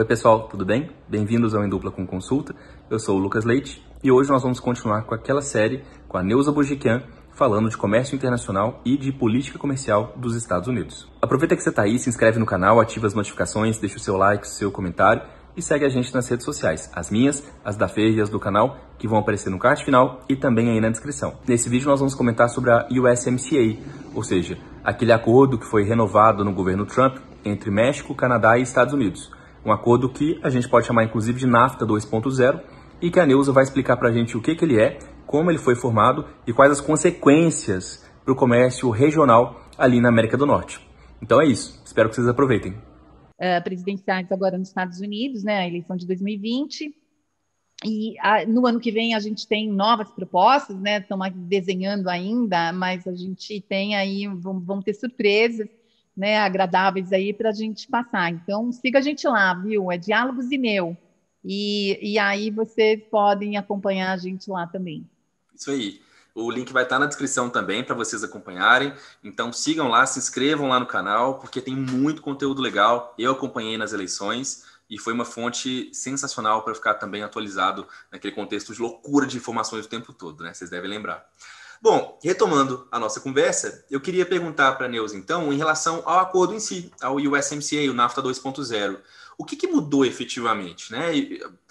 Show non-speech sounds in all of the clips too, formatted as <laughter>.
Oi pessoal, tudo bem? Bem-vindos ao Em Dupla com Consulta. Eu sou o Lucas Leite e hoje nós vamos continuar com aquela série com a Neuza Bojiquian falando de comércio internacional e de política comercial dos Estados Unidos. Aproveita que você está aí, se inscreve no canal, ativa as notificações, deixa o seu like, o seu comentário e segue a gente nas redes sociais, as minhas, as da Fê e as do canal, que vão aparecer no card final e também aí na descrição. Nesse vídeo nós vamos comentar sobre a USMCA, ou seja, aquele acordo que foi renovado no governo Trump entre México, Canadá e Estados Unidos um acordo que a gente pode chamar inclusive de NAFTA 2.0 e que a Neuza vai explicar para a gente o que, que ele é, como ele foi formado e quais as consequências para o comércio regional ali na América do Norte. Então é isso, espero que vocês aproveitem. Uh, presidenciais agora nos Estados Unidos, né, a eleição de 2020, e a, no ano que vem a gente tem novas propostas, né, estão desenhando ainda, mas a gente tem aí, vão, vão ter surpresas, né, agradáveis aí para a gente passar. Então, siga a gente lá, viu? É Diálogos e Meu. E, e aí vocês podem acompanhar a gente lá também. Isso aí. O link vai estar tá na descrição também para vocês acompanharem. Então sigam lá, se inscrevam lá no canal, porque tem muito conteúdo legal. Eu acompanhei nas eleições e foi uma fonte sensacional para ficar também atualizado naquele contexto de loucura de informações o tempo todo, né? Vocês devem lembrar. Bom, retomando a nossa conversa, eu queria perguntar para a Neuza, então, em relação ao acordo em si, ao USMCA, o NAFTA 2.0. O que, que, mudou efetivamente? Né?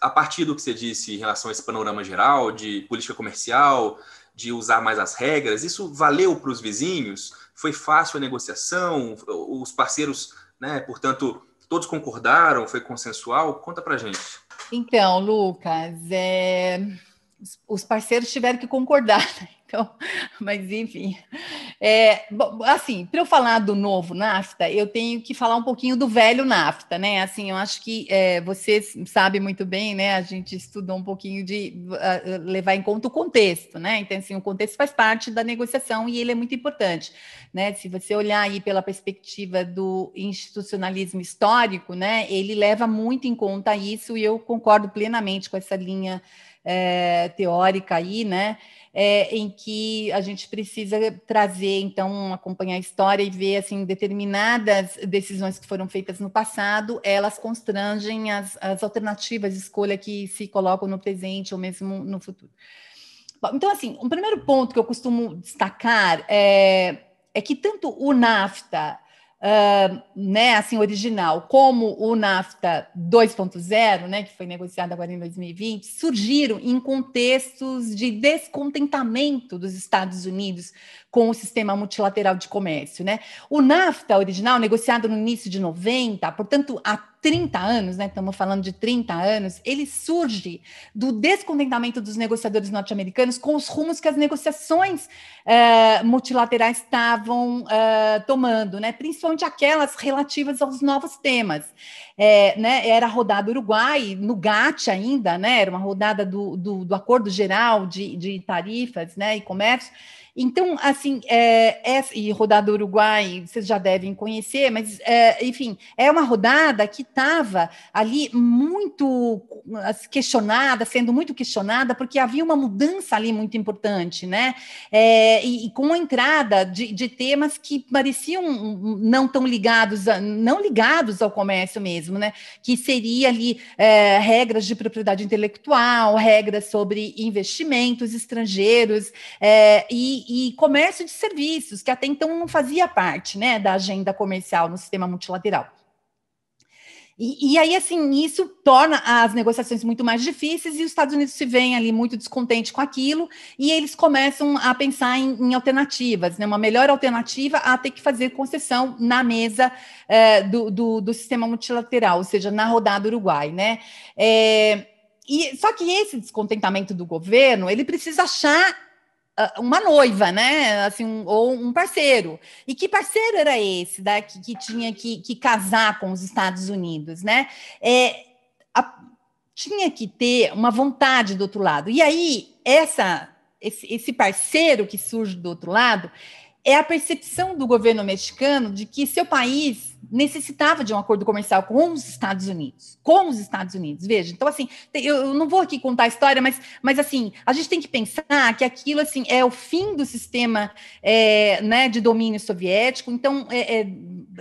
A partir do que você disse em relação a esse panorama geral de política comercial, de usar mais as regras, isso valeu para os vizinhos? Foi fácil a negociação? Os parceiros, né, portanto, todos concordaram? Foi consensual? Conta para gente. Então, Lucas, é... os parceiros tiveram que concordar né? Então, <laughs> mas enfim. É, assim, para eu falar do novo NAFTA, eu tenho que falar um pouquinho do velho NAFTA, né? Assim, eu acho que é, você sabe muito bem, né? A gente estudou um pouquinho de uh, levar em conta o contexto, né? Então, assim, o contexto faz parte da negociação e ele é muito importante, né? Se você olhar aí pela perspectiva do institucionalismo histórico, né? Ele leva muito em conta isso e eu concordo plenamente com essa linha é, teórica aí, né? É, em que a gente precisa trazer, então, acompanhar a história e ver, assim, determinadas decisões que foram feitas no passado, elas constrangem as, as alternativas de escolha que se colocam no presente ou mesmo no futuro. Bom, então, assim, um primeiro ponto que eu costumo destacar é, é que tanto o NAFTA uh, né, assim, original, como o NAFTA 2.0, né, que foi negociado agora em 2020, surgiram em contextos de descontentamento dos Estados Unidos com o sistema multilateral de comércio. Né? O NAFTA original, negociado no início de 90, portanto, há 30 anos, né? Estamos falando de 30 anos, ele surge do descontentamento dos negociadores norte-americanos com os rumos que as negociações uh, multilaterais estavam uh, tomando, né? Principalmente aquelas relativas aos novos temas. É, né? Era a rodada Uruguai, no GATT ainda, né? Era uma rodada do, do, do Acordo Geral de, de Tarifas né? e Comércio então, assim, é, é, e rodada Uruguai, vocês já devem conhecer, mas, é, enfim, é uma rodada que estava ali muito assim, questionada, sendo muito questionada, porque havia uma mudança ali muito importante, né? É, e, e, com a entrada de, de temas que pareciam não tão ligados, a, não ligados ao comércio mesmo, né? Que seria ali é, regras de propriedade intelectual, regras sobre investimentos estrangeiros, é, e e, comércio de serviços, que até então não fazia parte né, da agenda comercial no sistema multilateral. E, e, aí, assim, isso torna as negociações muito mais difíceis e os Estados Unidos se veem ali muito descontente com aquilo e eles começam a pensar em, em alternativas, né? Uma melhor alternativa a ter que fazer concessão na mesa eh, do, do, do, sistema multilateral, ou seja, na rodada do Uruguai, né? É, e, só que esse descontentamento do governo, ele precisa achar ah, uma noiva, né? Assim, um, ou um parceiro. E que parceiro era esse da, que, que tinha que, que, casar com os Estados Unidos, né? É, a, tinha que ter uma vontade do outro lado. E aí, essa, esse, esse parceiro que surge do outro lado é a percepção do governo mexicano de que seu país necessitava de um acordo comercial com os Estados Unidos, com os Estados Unidos, veja, então assim, eu não vou aqui contar a história, mas, mas assim, a gente tem que pensar que aquilo assim é o fim do sistema é, né, de domínio soviético, então é, é,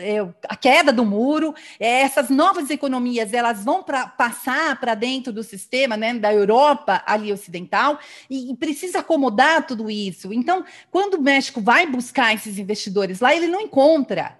é, a queda do muro, é, essas novas economias elas vão pra, passar para dentro do sistema né, da Europa ali ocidental e, e, precisa acomodar tudo isso. Então, quando o México vai buscar esses investidores lá, ele não encontra.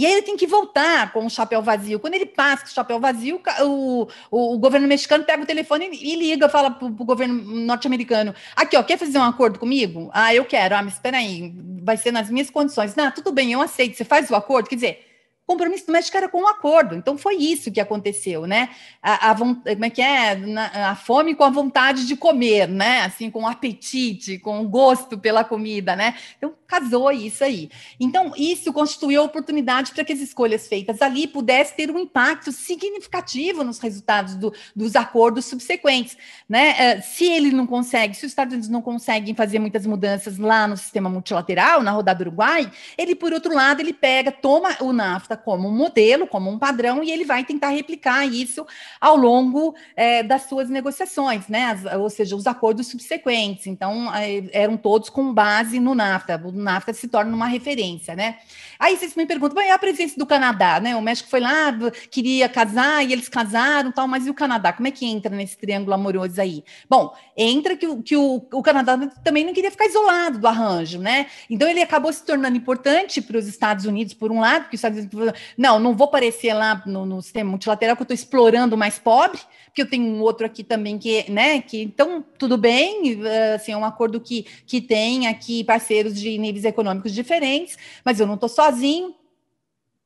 E aí ele tem que voltar com o chapéu vazio. Quando ele passa com o chapéu vazio, o, o, o governo mexicano pega o telefone e, e liga, fala para o governo norte-americano: aqui, ó, quer fazer um acordo comigo? Ah, eu quero. Ah, mas espera aí, vai ser nas minhas condições. Não, tudo bem, eu aceito. Você faz o acordo? Quer dizer, compromisso do México era com o um acordo. Então foi isso que aconteceu, né? A, a como é que é? Na, a fome com a vontade de comer, né? Assim, com o apetite, com o gosto pela comida, né? Então casou isso aí. Então isso constituiu a oportunidade para que as escolhas feitas ali pudessem ter um impacto significativo nos resultados do, dos acordos subsequentes, né? É, se ele não consegue, se os Estados Unidos não conseguem fazer muitas mudanças lá no sistema multilateral, na rodada do Uruguai, ele por outro lado ele pega, toma o NAFTA como um modelo, como um padrão, e ele vai tentar replicar isso ao longo é, das suas negociações, né? As, ou seja, os acordos subsequentes. Então, é, eram todos com base no NAFTA. O NAFTA se torna uma referência, né? Aí vocês me perguntam, mas é a presença do Canadá, né? O México foi lá, queria casar e eles casaram tal, mas e o Canadá? Como é que entra nesse triângulo amoroso aí? Bom, entra que, o, que o, o Canadá também não queria ficar isolado do arranjo, né? Então ele acabou se tornando importante para os Estados Unidos, por um lado, porque os Estados Unidos não, não vou parecer lá no, no sistema multilateral que eu estou explorando mais pobre, porque eu tenho um outro aqui também que, né, que então tudo bem, eh, assim, é um acordo que, que tem aqui parceiros de níveis econômicos diferentes, mas eu não estou sozinho,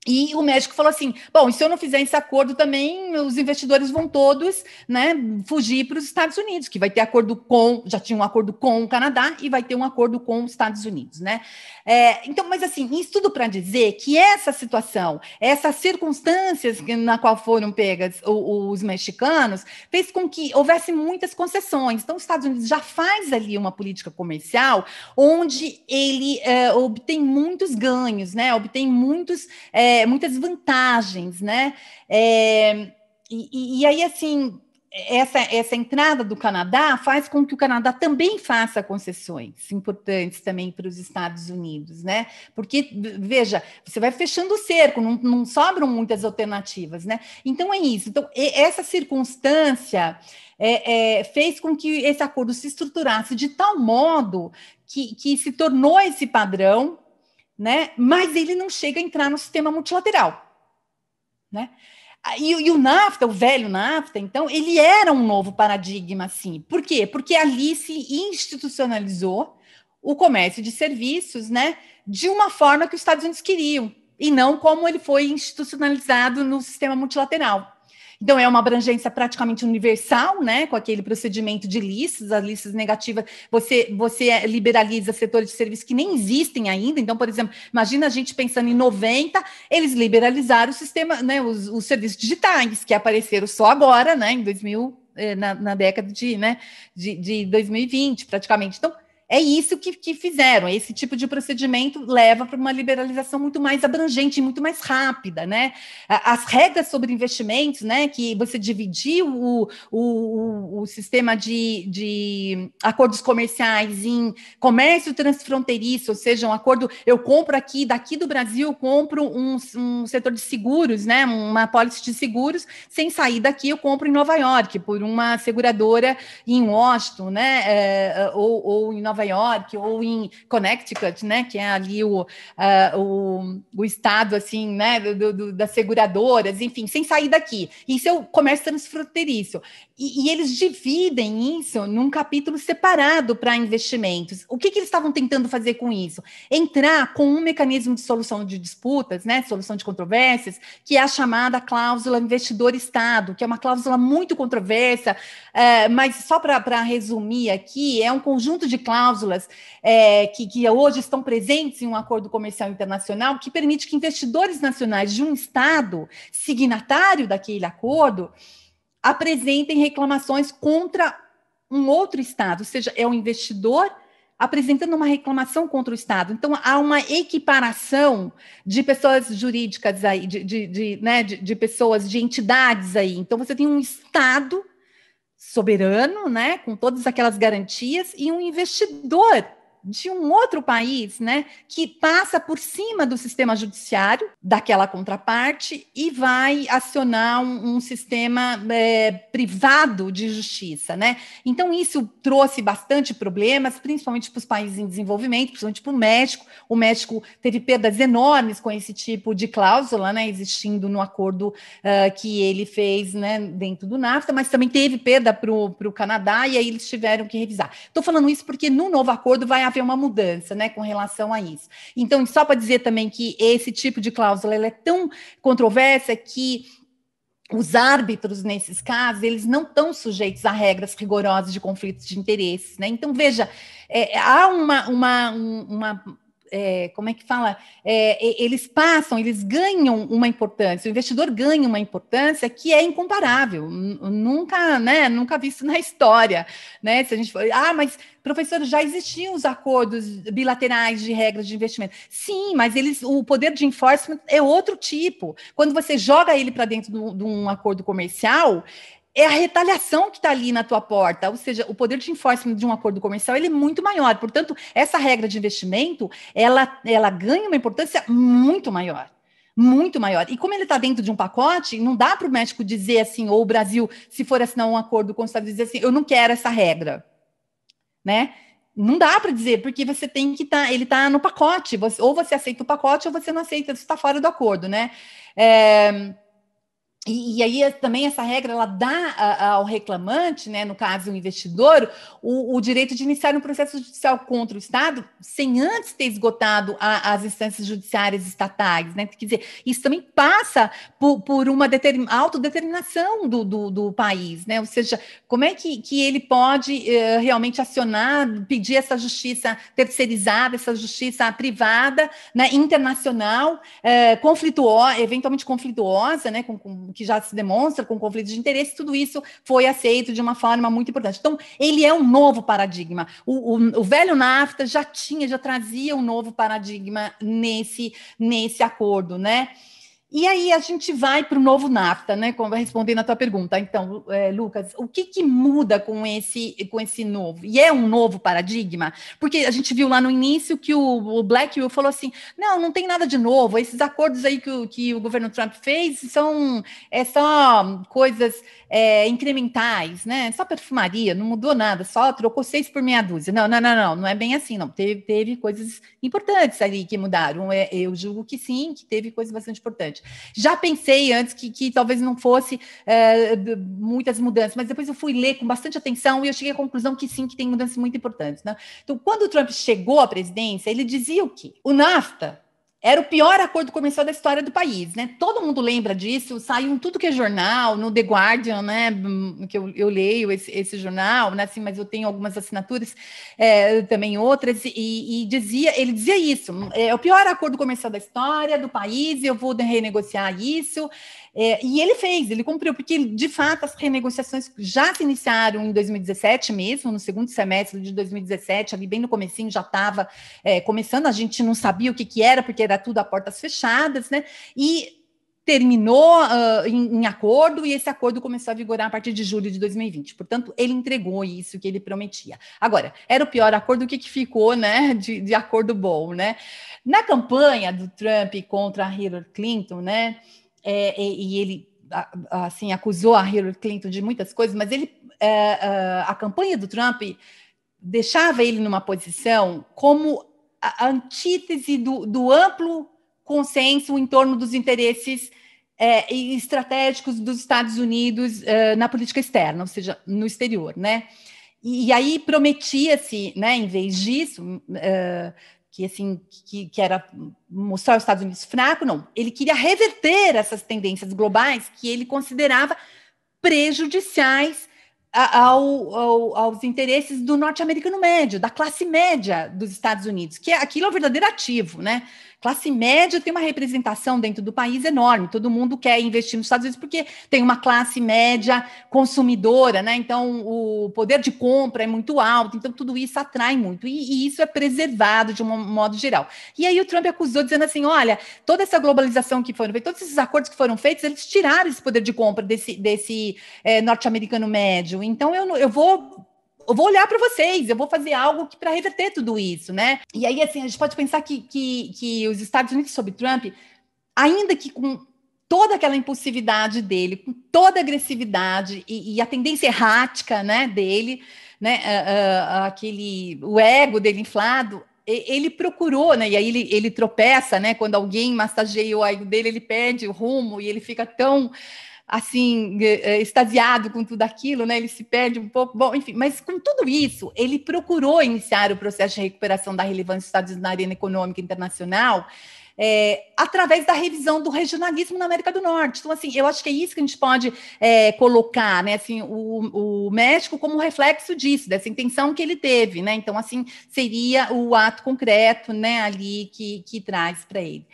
e o médico falou assim: bom, se eu não fizer esse acordo também, os investidores vão todos né, fugir para os Estados Unidos, que vai ter acordo com, já tinha um acordo com o Canadá e vai ter um acordo com os Estados Unidos, né? É, então, mas assim, isso tudo para dizer que essa situação, essas circunstâncias na qual foram pegas os, mexicanos, fez com que houvesse muitas concessões. Então, os Estados Unidos já faz ali uma política comercial onde ele é, obtém muitos ganhos, né? Obtém muitos. É, é, muitas vantagens, né? É, e, e aí, assim, essa, essa entrada do Canadá faz com que o Canadá também faça concessões importantes também para os Estados Unidos, né? Porque, veja, você vai fechando o cerco, não, não sobram muitas alternativas, né? Então é isso. Então, essa circunstância é, é, fez com que esse acordo se estruturasse de tal modo que, que se tornou esse padrão né? Mas ele não chega a entrar no sistema multilateral, né? Ah, e, e, o NAFTA, o velho NAFTA, então, ele era um novo paradigma, sim. Por quê? Porque ali se institucionalizou o comércio de serviços, né? De uma forma que os Estados Unidos queriam, e não como ele foi institucionalizado no sistema multilateral. Então, é uma abrangência praticamente universal, né? Com aquele procedimento de listas, as listas negativas, você, você eh, liberaliza setores de serviço que nem existem ainda. Então, por exemplo, imagina a gente pensando em 90, eles liberalizaram o sistema, né? Os, os serviços digitais que apareceram só agora, né? Em 2000, eh, na, na década de, né, de, de 2020, praticamente. Então, é isso que, que fizeram. Esse tipo de procedimento leva para uma liberalização muito mais abrangente, muito mais rápida, né? As regras sobre investimentos, né? Que você dividiu o, o, o sistema de, de acordos comerciais em comércio transfronteiriço, ou seja, um acordo, eu compro aqui, daqui do Brasil, compro um, um setor de seguros, né? Uma pólice de seguros, sem sair daqui, eu compro em Nova York, por uma seguradora em Washington, né? É, ou, ou em Nova York ou em Connecticut, né, que é ali o, uh, o, o, estado assim, né, do, do, das seguradoras, enfim, sem sair daqui. Isso é o comércio transfronteiriço. E, e, eles dividem isso num capítulo separado para investimentos. O que, que eles estavam tentando fazer com isso? Entrar com um mecanismo de solução de disputas, né, solução de controvérsias, que é a chamada cláusula investidor-estado, que é uma cláusula muito controversa, é, mas só para resumir aqui, é um conjunto de cláusulas é, que, que hoje estão presentes em um acordo comercial internacional que permite que investidores nacionais de um estado signatário daquele acordo apresentem reclamações contra um outro Estado, ou seja, é o investidor apresentando uma reclamação contra o Estado. Então, há uma equiparação de pessoas jurídicas aí, de, de, de, né, de, de pessoas, de entidades aí. Então, você tem um Estado soberano, né, com todas aquelas garantias, e um investidor de um outro país, né, que passa por cima do sistema judiciário daquela contraparte e vai acionar um, um sistema é, privado de justiça, né? Então isso trouxe bastante problemas, principalmente para os países em desenvolvimento, principalmente para o México. O México teve perdas enormes com esse tipo de cláusula, né, existindo no acordo uh, que ele fez, né, dentro do NAFTA, mas também teve perda para o Canadá e aí eles tiveram que revisar. Estou falando isso porque no novo acordo vai haver uma mudança né, com relação a isso. Então, só para dizer também que esse tipo de cláusula é tão controversa que os árbitros, nesses casos, eles não estão sujeitos a regras rigorosas de conflitos de interesses. Né? Então, veja, é, há uma, uma, uma é, como é que fala? É, eles passam, eles ganham uma importância, o investidor ganha uma importância que é incomparável, nunca, né, nunca visto na <laughs> história, né? Se a gente for, ah, mas professor, já existiam os acordos bilaterais de regras de investimento. Sim, mas eles, o poder de enforcement é outro tipo. Quando você joga ele para dentro de um acordo comercial, é a retaliação que está ali na tua porta, ou seja, o poder de enforcement de um acordo comercial ele é muito maior. Portanto, essa regra de investimento ela, ela ganha uma importância muito maior muito maior. E como ele está dentro de um pacote, não dá para o México dizer assim, ou o Brasil, se for assinar um acordo com os Estados Unidos, dizer assim, eu não quero essa regra, né? Não dá para dizer, porque você tem que estar, tá, ele está no pacote, você, ou você aceita o pacote ou você não aceita, você está fora do acordo, né? É, e, e, aí é, também essa regra ela dá a, a, ao reclamante, né, no caso o investidor, o, o, direito de iniciar um processo judicial contra o Estado sem antes ter esgotado a, as instâncias judiciárias estatais, né? Quer dizer, isso também passa por, por uma determin, autodeterminação do, do, do, país, né? Ou seja, como é que, que ele pode eh, realmente acionar, pedir essa justiça terceirizada, essa justiça privada, né, internacional, eh, conflituosa, eventualmente conflituosa, né, com, com que já se demonstra com conflitos de interesse, tudo isso foi aceito de uma forma muito importante. Então, ele é um novo paradigma. O, o, o velho NAFTA já tinha, já trazia um novo paradigma nesse, nesse acordo, né? E aí a gente vai para o novo NAFTA, né? Respondendo à tua pergunta. Então, é, Lucas, o que, que muda com esse, com esse novo? E é um novo paradigma? Porque a gente viu lá no início que o, o falou assim: não, não tem nada de novo. Esses acordos aí que o, que o governo Trump fez são é só coisas é, incrementais, né? Só perfumaria, não mudou nada, só trocou seis por meia dúzia. Não, não, não, não, não é bem assim, não. Teve, teve coisas importantes ali que mudaram. É, eu julgo que sim, que teve coisas bastante importantes. Já pensei antes que, que talvez não fosse é, muitas mudanças, mas depois eu fui ler com bastante atenção e eu cheguei à conclusão que sim, que tem mudanças muito importantes. Né? Então, quando o Trump chegou à presidência, ele dizia o quê? O NAFTA era o pior acordo comercial da história do país, né? Todo mundo lembra disso, saiu em tudo que é jornal, no The Guardian, né? Hum, que eu, eu leio esse, esse, jornal, né? Assim, mas eu tenho algumas assinaturas, é, também outras, e, e, dizia, ele dizia isso: hum, é o pior acordo comercial da história do país, eu vou renegociar isso. É, e ele fez, ele cumpriu, porque de fato as renegociações já se iniciaram em 2017 mesmo, no segundo semestre de 2017, ali bem no comecinho já estava é, começando, a gente não sabia o que, que era, porque era tudo a portas fechadas, né? E terminou uh, em, em, acordo e esse acordo começou a vigorar a partir de julho de 2020. Portanto, ele entregou isso que ele prometia. Agora, era o pior acordo, o que, que ficou, né, de, de acordo bom, né? Na campanha do Trump contra Hillary Clinton, né, é, e, e, ele assim acusou a Hillary Clinton de muitas coisas, mas ele é, é a campanha do Trump deixava ele numa posição como a antítese do, do amplo consenso em torno dos interesses é, estratégicos dos Estados Unidos é, na política externa, ou seja, no exterior, né? E, aí prometia-se, né, em vez disso, uh, que assim que, que era mostrar os Estados Unidos fraco, não. Ele queria reverter essas tendências globais que ele considerava prejudiciais ao, ao, aos interesses do norte-americano médio, da classe média dos Estados Unidos, que é, aquilo é o verdadeiro ativo, né? Classe média tem uma representação dentro do país enorme. Todo mundo quer investir nos Estados Unidos porque tem uma classe média consumidora, né? Então o poder de compra é muito alto. Então tudo isso atrai muito e, e isso é preservado de um modo geral. E aí o Trump acusou dizendo assim, olha, toda essa globalização que foram feitos, todos esses acordos que foram feitos, eles tiraram esse poder de compra desse, desse é, norte-americano médio. Então eu, eu vou eu vou olhar para vocês, eu vou fazer algo para reverter tudo isso, né? E aí, assim, a gente pode pensar que, que, que os Estados Unidos sob Trump, ainda que com toda aquela impulsividade dele, com toda a agressividade e, e a tendência errática, né, dele, né, uh, uh, aquele, o ego dele inflado, ele procurou, né? E aí ele, ele tropeça, né? Quando alguém massageia o ego dele, ele perde o rumo e ele fica tão assim, eh, eh, extasiado com tudo aquilo, né? Ele se perde um pouco. Bom, enfim, mas com tudo isso, ele procurou iniciar o processo de recuperação da relevância dos Estados Unidos na arena econômica internacional. É, através da revisão do regionalismo na América do Norte. Então, assim, eu acho que é isso que a gente pode é, colocar, né? Assim, o, o, México como reflexo disso, dessa intenção que ele teve, né? Então, assim, seria o ato concreto, né? Ali que, que traz para ele.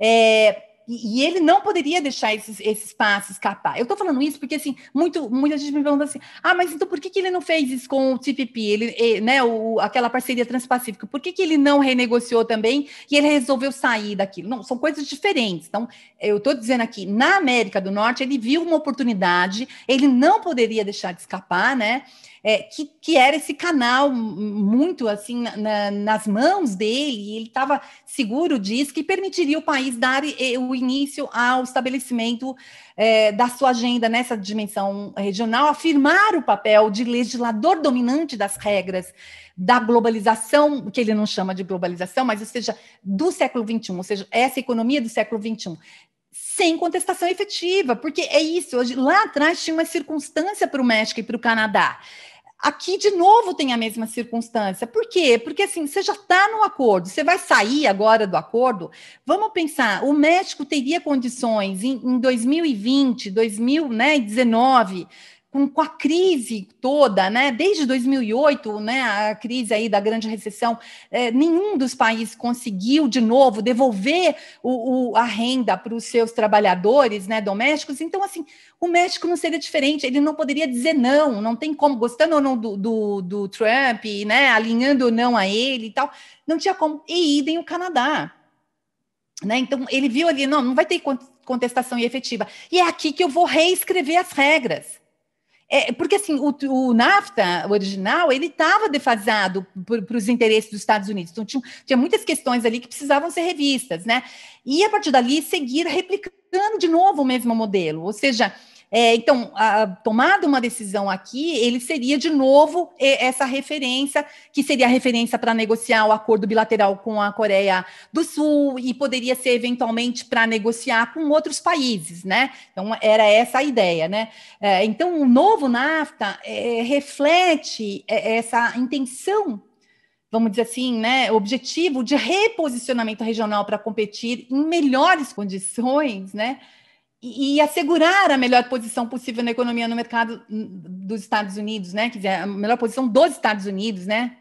É, e, e ele não poderia deixar esses, esse espaço escapar. Eu estou falando isso porque, assim, muito, muita gente me pergunta assim, ah, mas então por que, que ele não fez isso com o TPP, ele, né, o, aquela parceria transpacífica? Por que, que ele não renegociou também e ele resolveu sair daquilo? Não, são coisas diferentes. Então, eu estou dizendo aqui, na América do Norte, ele viu uma oportunidade, ele não poderia deixar de escapar, né? é, que, que era esse canal muito assim na, nas mãos dele, ele estava seguro disso, que permitiria o país dar o início ao estabelecimento é, da sua agenda nessa dimensão regional, afirmar o papel de legislador dominante das regras da globalização, que ele não chama de globalização, mas ou seja, do século XXI, ou seja, essa economia do século XXI sem contestação efetiva, porque é isso. Hoje, lá atrás tinha uma circunstância para o México e para o Canadá. Aqui, de novo, tem a mesma circunstância. Por quê? Porque, assim, você já está no acordo, você vai sair agora do acordo. Vamos pensar, o México teria condições, em, em 2020, 2019, com, com a crise toda, né? Desde 2008, né? A crise aí da grande recessão, é, nenhum dos países conseguiu de novo devolver o, o, a renda para os seus trabalhadores, né? Domésticos. Então, assim, o México não seria diferente. Ele não poderia dizer não. Não tem como, gostando ou não do, do, do Trump, né? Alinhando ou não a ele e tal, não tinha como. E idem o Canadá. Né? Então, ele viu ali, não, não vai ter contestação efetiva. E é aqui que eu vou reescrever as regras. É, porque assim, o, o, NAFTA, original, ele estava defasado para os interesses dos Estados Unidos. Então, tinha, tinha, muitas questões ali que precisavam ser revistas, né? E a partir dali seguir replicando de novo o mesmo modelo. Ou seja, é, então, a, tomada uma decisão aqui, ele seria de novo essa referência, que seria a referência para negociar o acordo bilateral com a Coreia do Sul e poderia ser eventualmente para negociar com outros países, né? Então, era essa a ideia, né? É, então, o novo NAFTA é, reflete é, essa intenção vamos dizer assim, né, O objetivo de reposicionamento regional para competir em melhores condições, né, e, assegurar a melhor posição possível na economia no mercado hum, dos Estados Unidos, né? Quer dizer, a melhor posição dos Estados Unidos, né?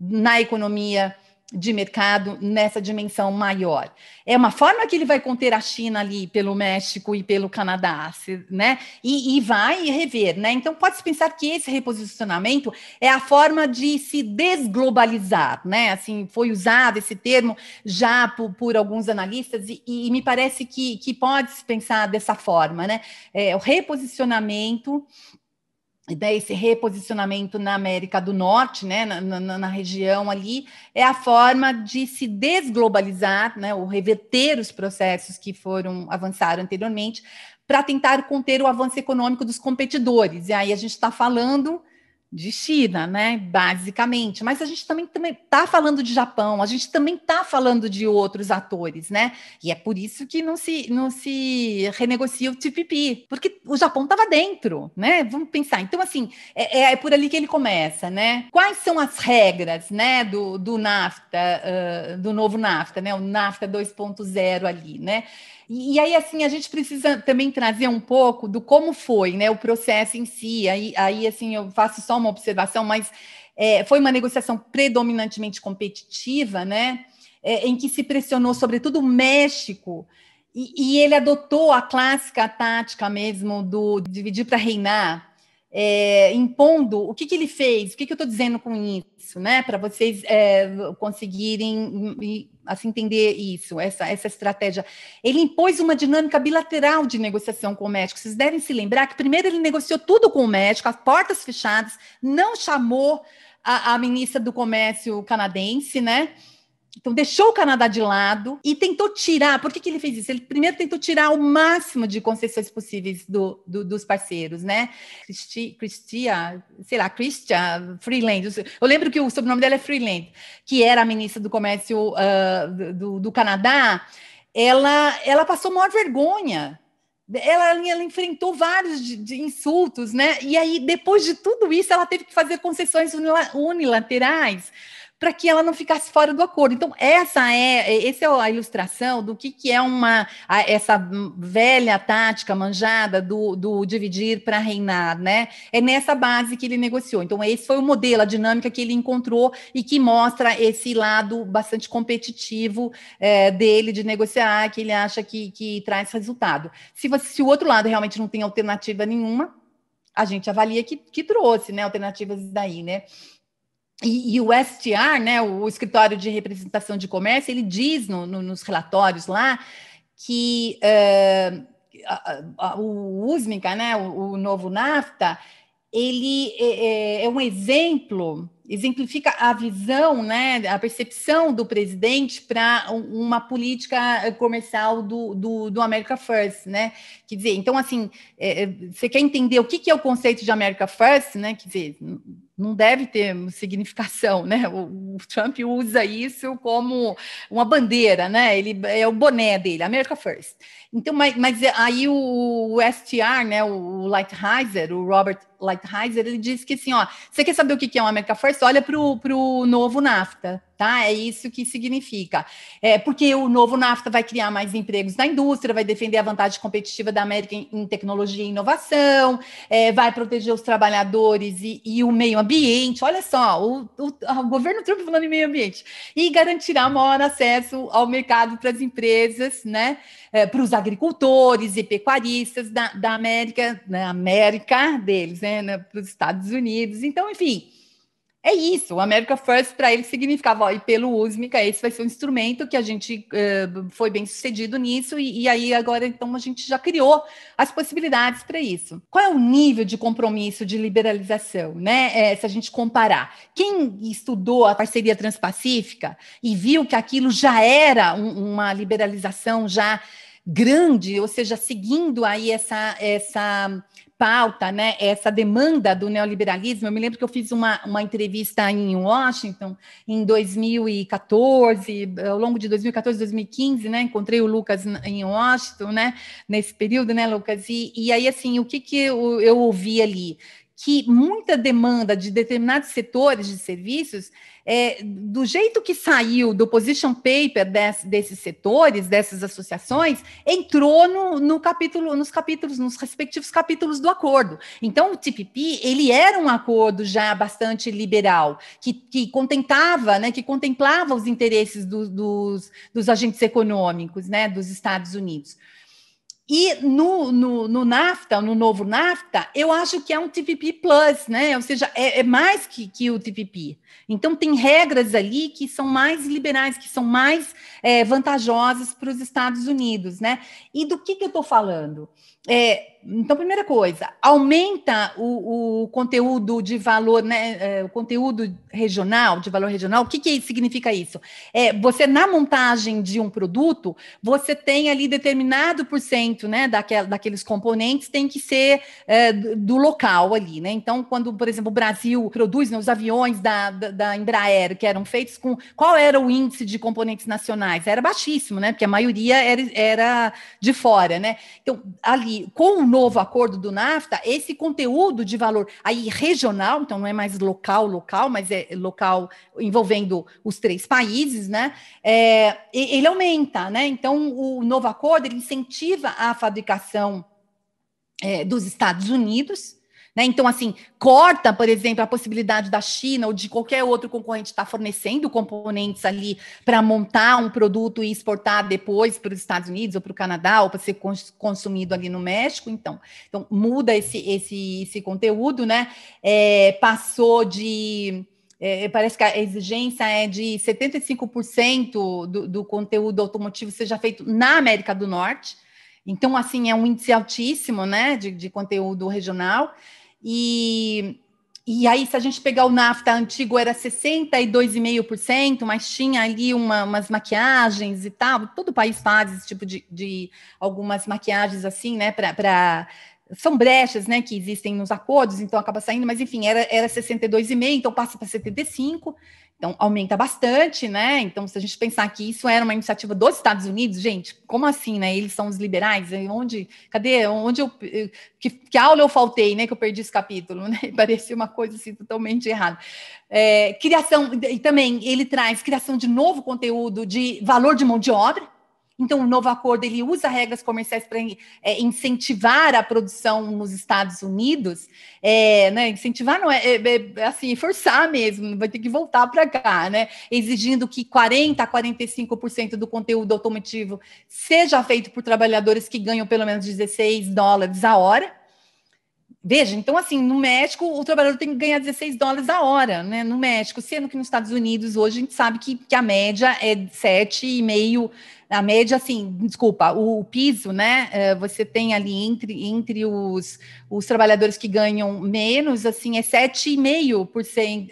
Na economia de mercado nessa dimensão maior. É uma forma que ele vai conter a China ali pelo México e pelo Canadá, né? E, e vai rever, né? Então pode-se pensar que esse reposicionamento é a forma de se desglobalizar, né? Assim, foi usado esse termo já por, por alguns analistas e, e, me parece que, que pode-se pensar dessa forma, né? É, o reposicionamento né, esse reposicionamento na América do Norte, né, na, na, na, região ali, é a forma de se desglobalizar, né, ou reverter os processos que foram avançados anteriormente, para tentar conter o avanço econômico dos competidores. E aí a gente está falando de China, né? Basicamente. Mas a gente também está falando de Japão, a gente também está falando de outros atores, né? E é por isso que não se, não se renegocia o TPP, porque o Japão estava dentro, né? Vamos pensar. Então, assim, é, é, é, por ali que ele começa, né? Quais são as regras, né? Do, do NAFTA, uh, do novo NAFTA, né? O NAFTA 2.0 ali, né? E, e, aí, assim, a gente precisa também trazer um pouco do como foi, né, o processo em si. Aí, aí assim, eu faço só uma observação, mas é, foi uma negociação predominantemente competitiva, né, é, em que se pressionou, sobretudo, o México. E, e ele adotou a clássica tática mesmo do dividir para reinar, é, impondo o que, que ele fez, o que, que eu estou dizendo com isso, né? Para vocês é, conseguirem assim, entender isso, essa, essa estratégia. Ele impôs uma dinâmica bilateral de negociação com o médico. Vocês devem se lembrar que primeiro ele negociou tudo com o médico, as portas fechadas, não chamou a, a ministra do Comércio canadense, né? Então, deixou o Canadá de lado e tentou tirar. Por que, que ele fez isso? Ele primeiro tentou tirar o máximo de concessões possíveis do, do dos parceiros, né? Christi, Christia, sei lá, Christia Freeland. Eu lembro que o sobrenome dela é Freeland, que era a ministra do Comércio uh, do, do Canadá. Ela, ela passou maior vergonha ela, ela, enfrentou vários de, de insultos, né? E aí, depois de tudo isso, ela teve que fazer concessões unilaterais para que ela não ficasse fora do acordo. Então, essa é, é essa é a ilustração do que, que é uma essa velha tática manjada do, do dividir para reinar, né? É nessa base que ele negociou. Então, esse foi o modelo, a dinâmica que ele encontrou e que mostra esse lado bastante competitivo é, dele de negociar, que ele acha que, que traz resultado. Se, você, se o outro lado realmente não tem alternativa nenhuma, a gente avalia que, que trouxe, né? Alternativas daí, né? E, e, o STR, né, o Escritório de Representação de Comércio, ele diz no, no, nos relatórios lá que uh, a, a, o USMICA, né, o, o, novo NAFTA, ele é, é, é um exemplo, exemplifica a visão, né, a percepção do presidente para uma política comercial do, do, do, America First, né? Quer dizer, então, assim, é, é, você quer entender o que, que é o conceito de America First, né? Quer dizer não deve ter significação, né? O, o, Trump usa isso como uma bandeira, né? Ele é o boné dele, America First. Então, mas, mas eh, aí o STR, né, o Lighthizer, o Robert Lighthizer, ele disse que assim, ó, você quer saber o que é uma America First? Olha para o novo NAFTA, tá? É isso que significa. É porque o novo NAFTA vai criar mais empregos na indústria, vai defender a vantagem competitiva da América em, em tecnologia e inovação, é, vai proteger os trabalhadores e, e, o meio ambiente. Olha só, o, o, o governo Trump falando em meio ambiente e garantirá maior acesso ao mercado para as empresas, né? É, para os agricultores e pecuaristas da, da América, na né, América deles, né, né para os Estados Unidos. Então, enfim, é isso. O America First para eles significava, ó, e pelo USMICA, esse vai ser um instrumento que a gente uh, foi bem sucedido nisso, e, e, aí agora então a gente já criou as possibilidades para isso. Qual é o nível de compromisso de liberalização, né? É, se a gente comparar, quem estudou a parceria transpacífica e viu que aquilo já era um, uma liberalização já grande, ou seja, seguindo aí essa, essa pauta, né, essa demanda do neoliberalismo. Eu me lembro que eu fiz uma, uma entrevista em Washington em 2014, ao longo de 2014, 2015, né, encontrei o Lucas em Washington, né, nesse período, né, Lucas, e, e aí, assim, o que que eu, eu ouvi ali? que muita demanda de determinados setores de serviços, é, do jeito que saiu do position paper desses setores, dessas associações, entrou no, no, capítulo, nos capítulos, nos respectivos capítulos do acordo. Então, o TPP ele era um acordo já bastante liberal, que, que contentava, né, que contemplava os interesses do, dos, dos agentes econômicos, né, dos Estados Unidos. E no, no, no, NAFTA, no novo NAFTA, eu acho que é um TPP Plus, né? Ou seja, é, é mais que, que o TPP. Então, tem regras ali que são mais liberais, que são mais é, vantajosas para os Estados Unidos, né? E do que, que eu estou falando? É, então, primeira coisa, aumenta o, o conteúdo de valor, né, é, o conteúdo regional, de valor regional. O que, que significa isso? É, você, na montagem de um produto, você tem ali determinado por cento né, daquel, daqueles componentes tem que ser é, do local ali. Né? Então, quando, por exemplo, o Brasil produz né, os aviões da, da, da Embraer, que eram feitos com. Qual era o índice de componentes nacionais? Era baixíssimo, né? Porque a maioria era, era de fora, né? Então, ali com o novo acordo do NAFTA, esse conteúdo de valor aí regional, então não é mais local, local, mas é local envolvendo os três países, né? É, ele aumenta, né? Então, o novo acordo ele incentiva a fabricação é, dos Estados Unidos, né? Então, assim, corta, por exemplo, a possibilidade da China ou de qualquer outro concorrente estar tá fornecendo componentes ali para montar um produto e exportar depois para os Estados Unidos ou para o Canadá ou para ser consumido ali no México. Então, então muda esse, esse, esse conteúdo, né? É, passou de. É, parece que a exigência é de 75% do, do conteúdo automotivo seja feito na América do Norte. Então, assim, é um índice altíssimo né, de, de conteúdo regional. E, e aí, se a gente pegar o NAFTA antigo, era 62,5%, mas tinha ali uma, umas maquiagens e tal. Todo país faz esse tipo de, de algumas maquiagens assim, né, são brechas né, que existem nos acordos, então acaba saindo, mas enfim, era, era 62,5, então passa para 75, então, aumenta bastante, né? Então, se a gente pensar que isso era uma iniciativa dos Estados Unidos, gente, como assim, né? Eles são os liberais, onde, cadê, onde eu, que, que aula eu faltei, né? Que eu perdi esse capítulo, <laughs> né? Parecia uma coisa assim totalmente errada. É, criação, e também ele traz criação de novo conteúdo de valor de mão de obra, então, o novo acordo ele usa regras comerciais para é, incentivar a produção nos Estados Unidos. É, né, incentivar não é, é, é, é assim, forçar mesmo, vai ter que voltar para cá, né? Exigindo que 40 a 45% do conteúdo automotivo seja feito por trabalhadores que ganham pelo menos 16 dólares a hora. Veja, então, assim, no México, o trabalhador tem que ganhar 16 dólares a hora, né? No México, sendo que nos Estados Unidos, hoje, a gente sabe que, que a média é 7,5 a média, assim, desculpa, o, o piso, né? É, você tem ali entre, entre os, os trabalhadores que ganham menos, assim, é 7,5 por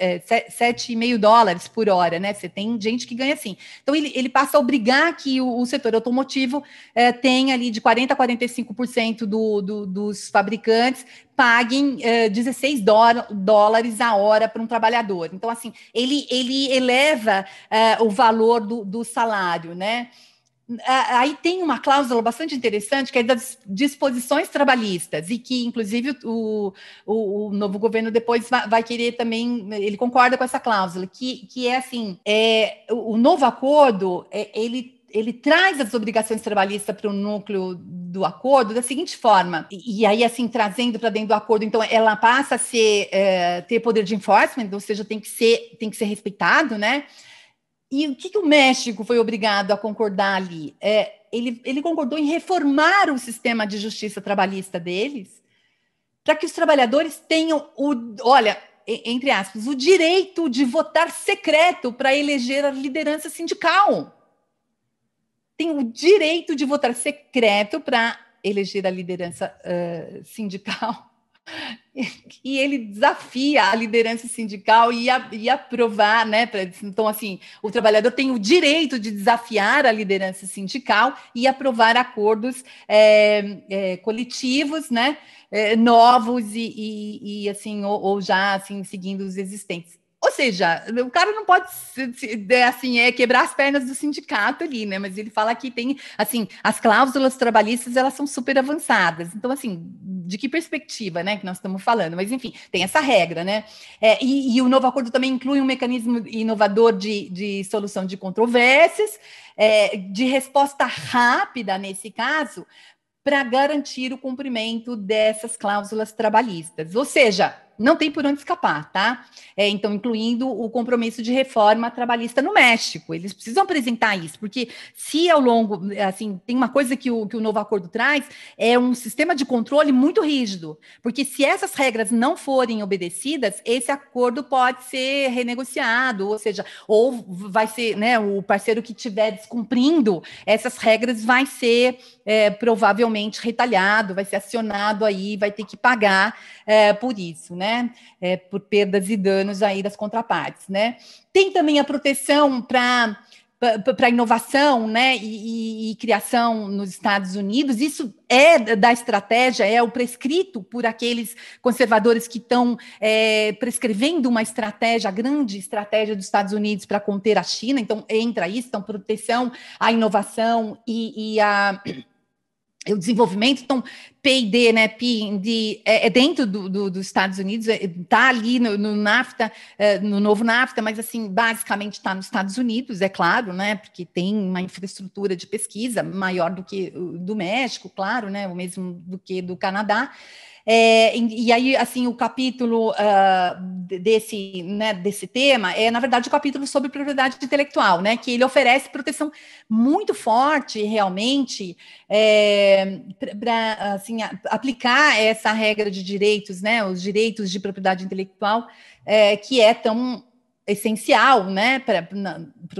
é, dólares por hora, né? Você tem gente que ganha assim. Então, ele, ele passa a obrigar que o, o setor automotivo é, tenha ali de 40% a 45% do, do, dos fabricantes paguem 16 dólares a hora para um trabalhador. Então, assim, ele, ele eleva o valor do, do salário, né? Aí tem uma cláusula bastante interessante, que é das disposições trabalhistas, e que, inclusive, o, o, o, novo governo depois vai querer também, ele concorda com essa cláusula, que, que é assim, é, o novo acordo, é, ele ele traz as obrigações trabalhistas para o núcleo do acordo da seguinte forma, e, e aí, assim, trazendo para dentro do acordo, então ela passa a ser, é, ter poder de enforcement, ou seja, tem que ser, tem que ser respeitado, né? E o que, que o México foi obrigado a concordar ali? É, ele, ele concordou em reformar o sistema de justiça trabalhista deles para que os trabalhadores tenham o, olha, entre aspas, o direito de votar secreto para eleger a liderança sindical. Tem o direito de votar secreto para eleger a liderança uh, sindical e ele desafia a liderança sindical e, a, aprovar, né? Pra, então, assim, o trabalhador tem o direito de desafiar a liderança sindical e aprovar acordos é, é, coletivos, né? É, novos e, e, e assim, ou, ou já assim, seguindo os existentes. Ou seja, o cara não pode assim é quebrar as pernas do sindicato ali, né? Mas ele fala que tem assim as cláusulas trabalhistas elas são super avançadas. Então assim, de que perspectiva, né, que nós estamos falando? Mas enfim, tem essa regra, né? É, e, e, o novo acordo também inclui um mecanismo inovador de, de solução de controvérsias, é, de resposta rápida nesse caso, para garantir o cumprimento dessas cláusulas trabalhistas. Ou seja, não tem por onde escapar, tá? É, então, incluindo o compromisso de reforma trabalhista no México. Eles precisam apresentar isso, porque se ao longo, assim, tem uma coisa que o, que o novo acordo traz, é um sistema de controle muito rígido, porque se essas regras não forem obedecidas, esse acordo pode ser renegociado, ou seja, ou vai ser, né, o parceiro que estiver descumprindo essas regras vai ser é, provavelmente retalhado, vai ser acionado aí, vai ter que pagar é, por isso, né? né? É, por perdas e danos aí das contrapartes, né? Tem também a proteção para para inovação né, e, e, e, criação nos Estados Unidos. Isso é da estratégia, é o prescrito por aqueles conservadores que estão é, prescrevendo uma estratégia, a grande estratégia dos Estados Unidos para conter a China. Então, entra isso, então, proteção à inovação e, e a o desenvolvimento, então P&D, né, P&D é, é, dentro do, do, dos Estados Unidos, está é, tá ali no, no NAFTA, é, no novo NAFTA, mas assim, basicamente está nos Estados Unidos, é claro, né, porque tem uma infraestrutura de pesquisa maior do que do México, claro, né, o mesmo do que do Canadá, é, e, e, aí, assim, o capítulo uh, desse, né, desse tema é, na verdade, o capítulo sobre propriedade intelectual, né, que ele oferece proteção muito forte, realmente, é, para assim, aplicar essa regra de direitos, né, os direitos de propriedade intelectual, é, que é tão essencial, né, para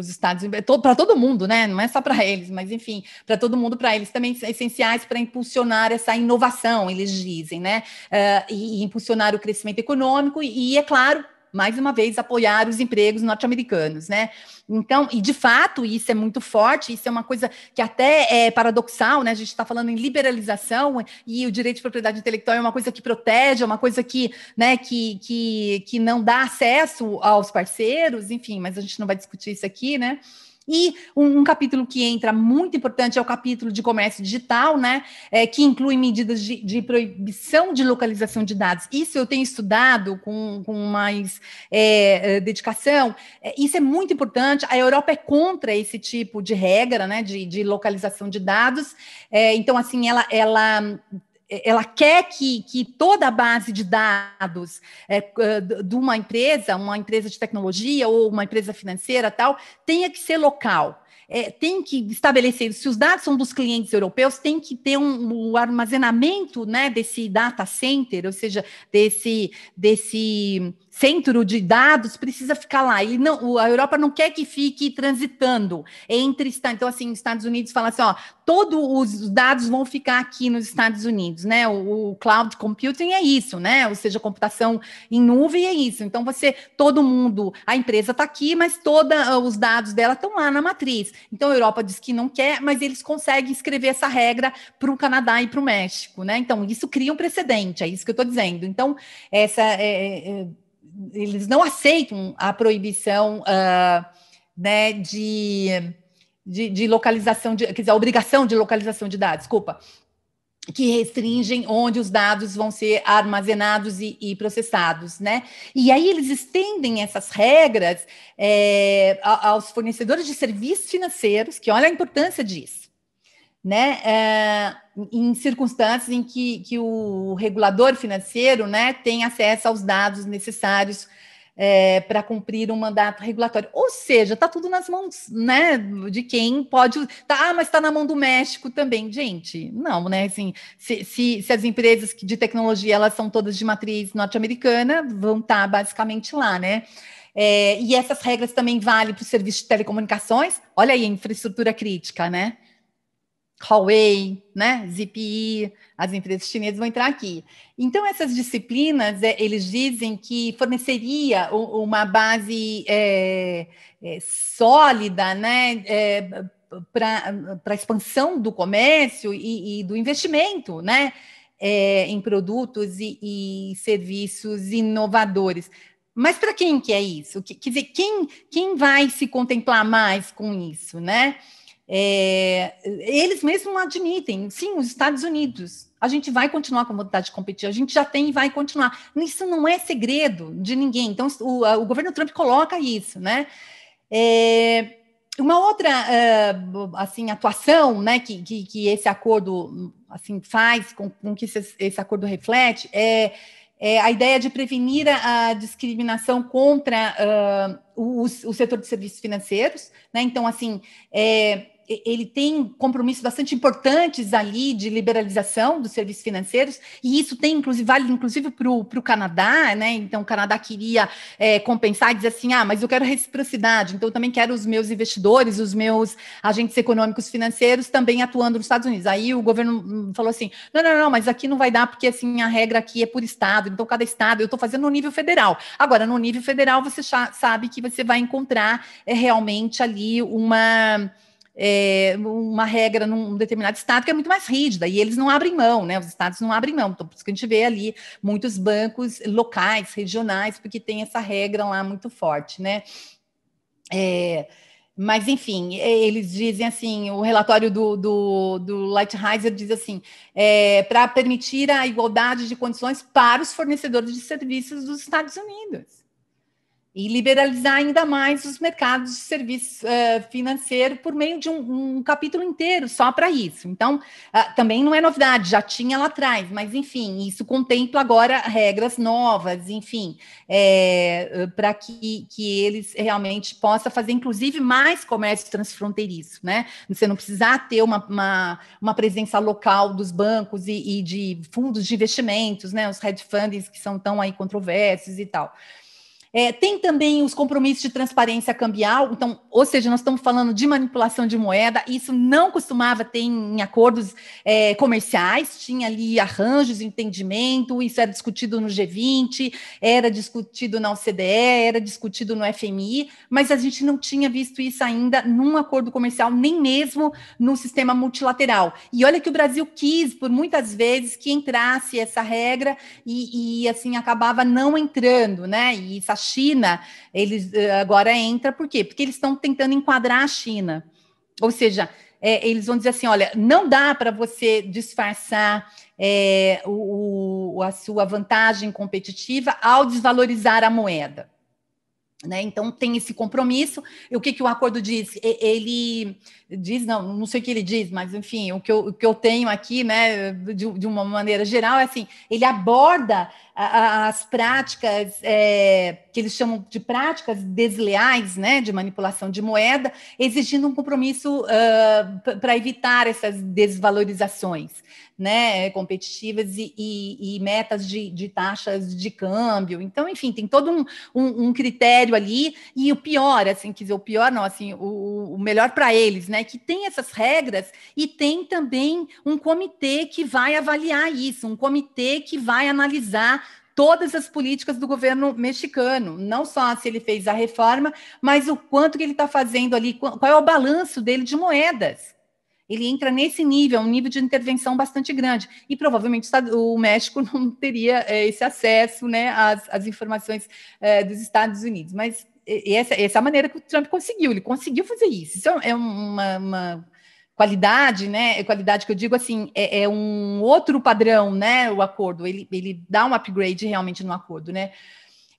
os Estados Unidos, para todo mundo, né, não é só para eles, mas enfim, para todo mundo, para eles também essenciais para impulsionar essa inovação, eles dizem, né, uh, e, e, impulsionar o crescimento econômico e, e é claro, mais uma vez, apoiar os empregos norte-americanos, né? Então, e de fato, isso é muito forte, isso é uma coisa que até é paradoxal, né? A gente está falando em liberalização e o direito de propriedade intelectual é uma coisa que protege, é uma coisa que, né, que, que, que não dá acesso aos parceiros, enfim, mas a gente não vai discutir isso aqui, né? E um, um, capítulo que entra muito importante é o capítulo de comércio digital, né? É, que inclui medidas de, de, proibição de localização de dados. Isso eu tenho estudado com, com mais é, é dedicação. É, isso é muito importante. A Europa é contra esse tipo de regra, né? De, de localização de dados. É, então, assim, ela, ela é, ela quer que, que toda a base de dados é, é de uma empresa, uma empresa de tecnologia ou uma empresa financeira tal, tenha que ser local. É, tem que estabelecer, se os dados são dos clientes europeus, tem que ter um, um armazenamento né, desse data center, ou seja, desse, desse centro de dados precisa ficar lá. E não, a Europa não quer que fique transitando entre então assim, Estados Unidos fala assim, ó, todos os dados vão ficar aqui nos Estados Unidos, né? O, o cloud computing é isso, né? Ou seja, computação em nuvem é isso. Então você, todo mundo, a empresa está aqui, mas todos ah, os dados dela estão lá na matriz. Então a Europa diz que não quer, mas eles conseguem escrever essa regra para o Canadá e para o México, né? Então isso cria um precedente, é isso que eu estou dizendo. Então essa é, é, é eles não aceitam a proibição uh, né, de, de, de, localização, de, quer dizer, a obrigação de localização de dados, desculpa, que restringem onde os dados vão ser armazenados e, e processados, né? E aí eles estendem essas regras é, aos fornecedores de serviços financeiros, que olha a importância disso né, é, em circunstâncias em que, que o regulador financeiro né, tem acesso aos dados necessários é, para cumprir um mandato regulatório. Ou seja, está tudo nas mãos né, de quem pode. Tá, ah, mas está na mão do México também. Gente, não, né? Assim, se, se, se as empresas de tecnologia elas são todas de matriz norte-americana, vão estar tá basicamente lá, né? É, e essas regras também valem para o serviço de telecomunicações. Olha aí, infraestrutura crítica, né? Huawei, né, ZPI, as empresas chinesas vão entrar aqui. Então, essas disciplinas, é, eles dizem que forneceria uma base é, é, sólida, né, é, para a expansão do comércio e, e do investimento, né, é, em produtos e, e serviços inovadores. Mas para quem que é isso? Quer dizer, quem, quem vai se contemplar mais com isso, né? É, eles mesmos admitem, sim, os Estados Unidos. A gente vai continuar com a modalidade de competir, a gente já tem e vai continuar. Isso não é segredo de ninguém. Então, o, o governo Trump coloca isso, né? É, uma outra é, assim atuação né, que, que, que, esse acordo assim faz com, com que esse, esse, acordo reflete é, é, a ideia de prevenir a, a discriminação contra uh, o, o, setor de serviços financeiros. Né? Então, assim, é, ele tem compromissos bastante importantes ali de liberalização dos serviços financeiros, e isso tem, inclusive, vale inclusive para o Canadá, né? Então, o Canadá queria é, compensar e dizer assim: ah, mas eu quero reciprocidade, então eu também quero os meus investidores, os meus agentes econômicos financeiros também atuando nos Estados Unidos. Aí o governo hum, falou assim: não, não, não, mas aqui não vai dar, porque assim a regra aqui é por estado, então cada estado eu estou fazendo no nível federal. Agora, no nível federal, você sabe que você vai encontrar é, realmente ali uma é, uma regra num determinado estado que é muito mais rígida, e eles não abrem mão, né? Os estados não abrem mão. Então, por isso que a gente vê ali muitos bancos locais, regionais, porque tem essa regra lá muito forte, né? É, mas, enfim, é, eles dizem assim: o relatório do, do, do Lighthizer diz assim, é, para permitir a igualdade de condições para os fornecedores de serviços dos Estados Unidos e liberalizar ainda mais os mercados de serviço uh, eh, financeiro por meio de um, um capítulo inteiro só para isso. Então, uh, também não é novidade, já tinha lá atrás, mas enfim, isso contempla agora regras novas, enfim, é, eh, para que, que eles realmente possam fazer, inclusive, mais comércio transfronteiriço, né? Você não precisar ter uma, uma, uma presença local dos bancos e, e de fundos de investimentos, né? Os hedge funds que são tão aí controversos e tal. É, tem também os compromissos de transparência cambial, então, ou seja, nós estamos falando de manipulação de moeda, isso não costumava ter em, acordos é, comerciais, tinha ali arranjos, entendimento, isso era discutido no G20, era discutido na OCDE, era discutido no FMI, mas a gente não tinha visto isso ainda num acordo comercial, nem mesmo no sistema multilateral. E olha que o Brasil quis, por muitas vezes, que entrasse essa regra e, e assim, acabava não entrando, né? E isso China, eles eh, agora entra, por quê? Porque eles estão tentando enquadrar a China. Ou seja, é, eles vão dizer assim: olha, não dá para você disfarçar é, o, o, a sua vantagem competitiva ao desvalorizar a moeda. Né? Então tem esse compromisso. E o que, que o acordo diz? Ele diz, não, não sei o que ele diz, mas enfim, o que eu, o que eu tenho aqui, né, de, de, uma maneira geral, é assim: ele aborda as práticas é, que eles chamam de práticas desleais, né, de manipulação de moeda, exigindo um compromisso uh, para evitar essas desvalorizações né, competitivas e, e, e metas de, de, taxas de câmbio. Então, enfim, tem todo um, um, um, critério ali. E o pior, assim, quer dizer, o pior não, assim, o, o melhor para eles, né, que tem essas regras e tem também um comitê que vai avaliar isso, um comitê que vai analisar todas as políticas do governo mexicano, não só se ele fez a reforma, mas o quanto que ele está fazendo ali, qual é o balanço dele de moedas. Ele entra nesse nível, é um nível de intervenção bastante grande. E provavelmente o México <laughs> não teria eh, esse acesso né, às, às informações é, dos Estados Unidos. Mas essa, essa é a maneira que o Trump conseguiu, ele conseguiu fazer isso. Isso é uma, uma qualidade, né? É qualidade que eu digo assim, é, é, um outro padrão, né? O acordo, ele, ele dá um upgrade realmente no acordo, né?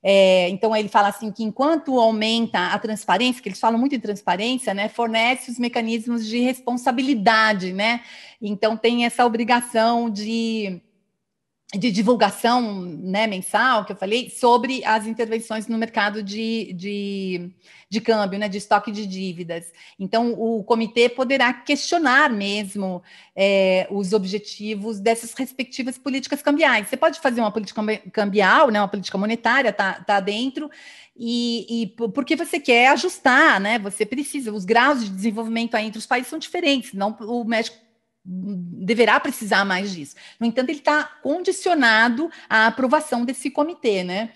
É, então ele fala assim que enquanto aumenta a transparência, que eles falam muito em transparência, né, fornece os mecanismos de responsabilidade, né? Então tem essa obrigação de de divulgação né, mensal que eu falei sobre as intervenções no mercado de, de, de câmbio, né, de estoque de dívidas. Então, o comitê poderá questionar mesmo é, os objetivos dessas respectivas políticas cambiais. Você pode fazer uma política cambial, né, uma política monetária, tá, tá dentro, e, e, porque você quer ajustar, né? Você precisa, os graus de desenvolvimento aí entre os países são diferentes, não o México deverá precisar mais disso. No entanto, ele está condicionado à aprovação desse comitê, né?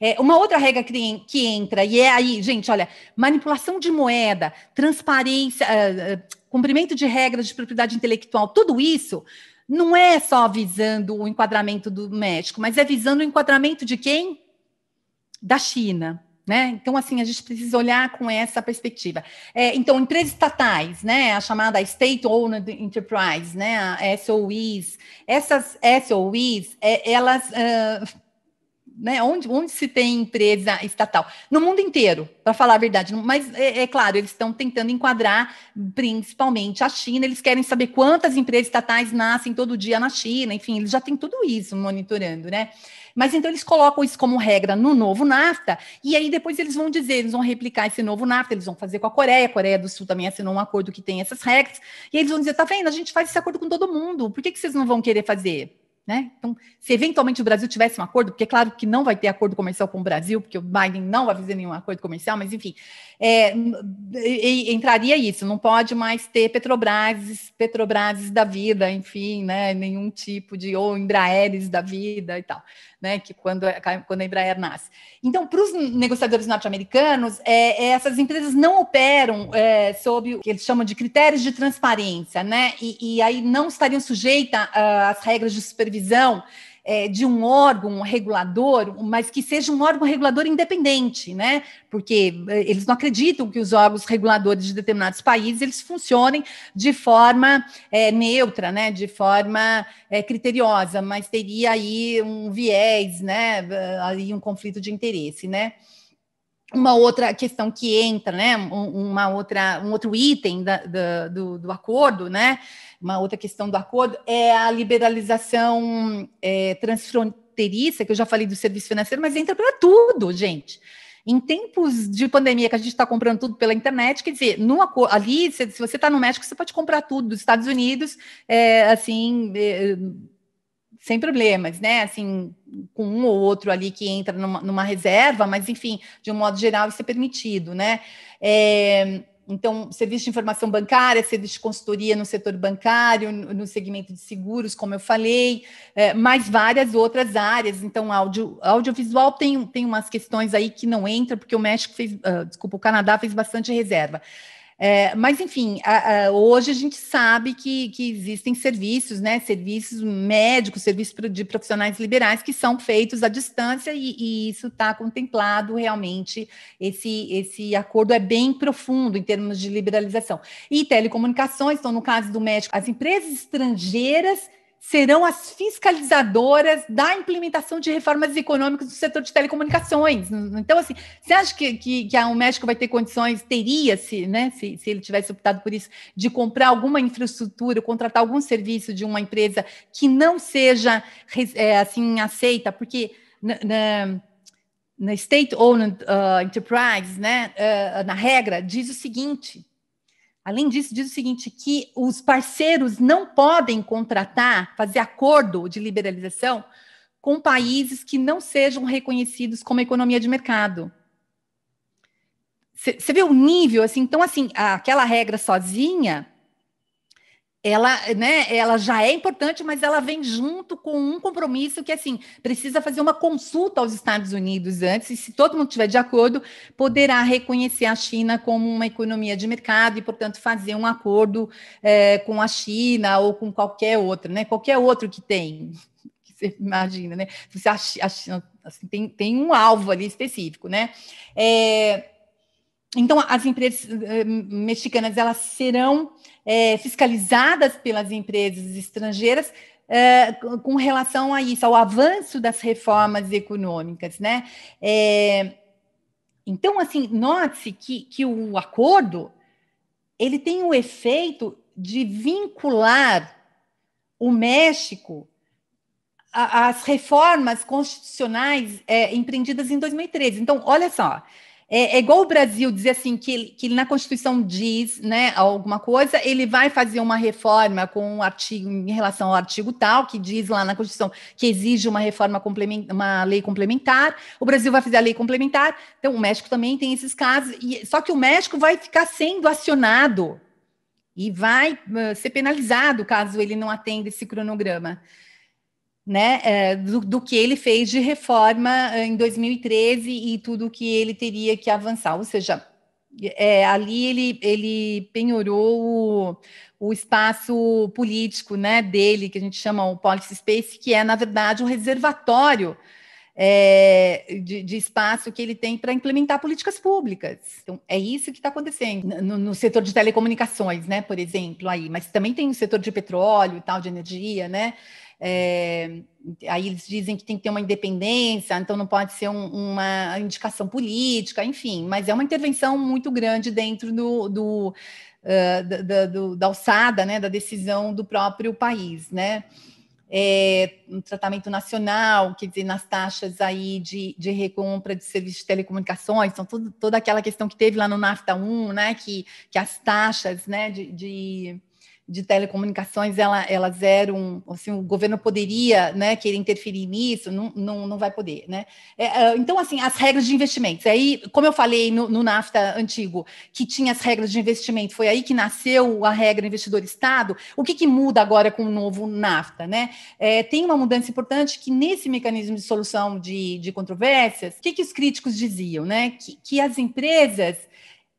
É, uma outra regra que, que, entra, e é aí, gente, olha, manipulação de moeda, transparência, uh, cumprimento de regras de propriedade intelectual, tudo isso não é só visando o enquadramento do México, mas é visando o enquadramento de quem? Da China. Né? Então, assim, a gente precisa olhar com essa perspectiva. É, então, empresas estatais, né, a chamada State Owned Enterprise, né, a SOEs, essas SOEs, é, elas uh, né? Onde, onde, se tem empresa estatal? No mundo inteiro, para falar a verdade. Mas é, é claro, eles estão tentando enquadrar principalmente a China. Eles querem saber quantas empresas estatais nascem todo dia na China. Enfim, eles já têm tudo isso monitorando, né? Mas então eles colocam isso como regra no novo NAFTA, e aí depois eles vão dizer, eles vão replicar esse novo NAFTA, eles vão fazer com a Coreia, a Coreia do Sul também assinou um acordo que tem essas regras, e eles vão dizer, tá vendo, a gente faz esse acordo com todo mundo, por que, que vocês não vão querer fazer? Né? Então, se eventualmente o Brasil tivesse um acordo, porque é claro que não vai ter acordo comercial com o Brasil, porque o Biden não vai fazer nenhum acordo comercial, mas enfim, é, entraria isso, não pode mais ter Petrobras, Petrobras da vida, enfim, né? Nenhum tipo de ou Embraeres da vida e tal né, que quando, é, quando a Embraer nasce. Então, para os negociadores norte-americanos, é, é, essas empresas não operam é, sob o que eles chamam de critérios de transparência, né, e, e aí não estariam sujeitas ah, às regras de supervisão é, de um órgão regulador, mas que seja um órgão regulador independente, né? Porque é, eles não acreditam que os órgãos reguladores de determinados países eles funcionem de forma é, neutra, né? De forma é, criteriosa, mas teria aí um viés, né? Aí um conflito de interesse, né? uma outra questão que entra, né? Uma outra, um outro item da, da, do, do, acordo, né? Uma outra questão do acordo é a liberalização é, transfronteiriça, que eu já falei do serviço financeiro, mas entra para tudo, gente. Em tempos de pandemia que a gente está comprando tudo pela internet, quer dizer, no, ali, se, se você está no México, você pode comprar tudo dos Estados Unidos, é, assim. É, sem problemas, né? Assim, com um ou outro ali que entra numa, numa reserva, mas enfim, de um modo geral, isso é permitido, né? É, então, serviço de informação bancária, serviço de consultoria no setor bancário, no segmento de seguros, como eu falei, é, mais várias outras áreas. Então, audio, audiovisual tem, tem umas questões aí que não entra, porque o México fez, uh, desculpa, o Canadá fez bastante reserva. É, mas, enfim, a, a, hoje a gente sabe que, que existem serviços, né? Serviços médicos, serviços de profissionais liberais que são feitos à distância e, e isso está contemplado realmente. Esse, esse acordo é bem profundo em termos de liberalização. E telecomunicações, então, no caso do médico, as empresas estrangeiras serão as fiscalizadoras da implementação de reformas econômicas no setor de telecomunicações. Então, assim, você acha que, que, que o México vai ter condições, teria, se, né, se, se ele tivesse optado por isso, de comprar alguma infraestrutura, contratar algum serviço de uma empresa que não seja, é, assim, aceita, porque... Na, na, na State-Owned uh, Enterprise, né, uh, na regra, diz o seguinte: Além disso, diz o seguinte: que os parceiros não podem contratar, fazer acordo de liberalização com países que não sejam reconhecidos como economia de mercado. Você vê o nível, assim, então, assim, aquela regra sozinha ela, né, ela já é importante, mas ela vem junto com um compromisso que, assim, precisa fazer uma consulta aos Estados Unidos antes, e se todo mundo estiver de acordo, poderá reconhecer a China como uma economia de mercado e, portanto, fazer um acordo é, com a China ou com qualquer outro, né, qualquer outro que tem, que você imagina, né, você, a, China, assim, tem, tem um alvo ali específico, né, é, então, as empresas eh, mexicanas, elas serão é, fiscalizadas pelas empresas estrangeiras é, com relação a isso, ao avanço das reformas econômicas, né? É, então, assim, note-se que, que o acordo ele tem o efeito de vincular o México às reformas constitucionais é, empreendidas em 2013. Então, olha só, é, é, igual o Brasil dizer assim que, que na Constituição diz né, alguma coisa, ele vai fazer uma reforma com um artigo em relação ao artigo tal, que diz lá na Constituição que exige uma reforma complementar, uma lei complementar, o Brasil vai fazer a lei complementar, então o México também tem esses casos, e, só que o México vai ficar sendo acionado e vai ser penalizado caso ele não atenda esse cronograma né, é, do, do, que ele fez de reforma eh, em 2013 e tudo que ele teria que avançar. Ou seja, é, ali ele, ele penhorou o, o espaço político né, dele, que a gente chama o policy space, que é, na verdade, um reservatório é, de, de, espaço que ele tem para implementar políticas públicas. Então, é isso que está acontecendo no, no, setor de telecomunicações, né, por exemplo, aí, mas também tem o setor de petróleo e tal, de energia, né? É, aí eles dizem que tem que ter uma independência, então não pode ser um, uma indicação política, enfim, mas é uma intervenção muito grande dentro do, do, uh, da, do da, alçada, né, da decisão do próprio país, né? É, um tratamento nacional, quer dizer, nas taxas aí de, de recompra de serviços de telecomunicações, então toda aquela questão que teve lá no NAFTA 1, né, que, que as taxas, né, de, de de telecomunicações ela, eram, assim, o governo poderia né, querer interferir nisso, não, não, não vai poder. Né? É, é então, assim, as regras de investimentos. Aí, como eu falei no, no NAFTA antigo, que tinha as regras de investimento, foi aí que nasceu a regra investidor-estado. O que, que muda agora com o novo NAFTA? Né? É, tem uma mudança importante que nesse mecanismo de solução de, de controvérsias, o que, que os críticos diziam? Né? Que, que as empresas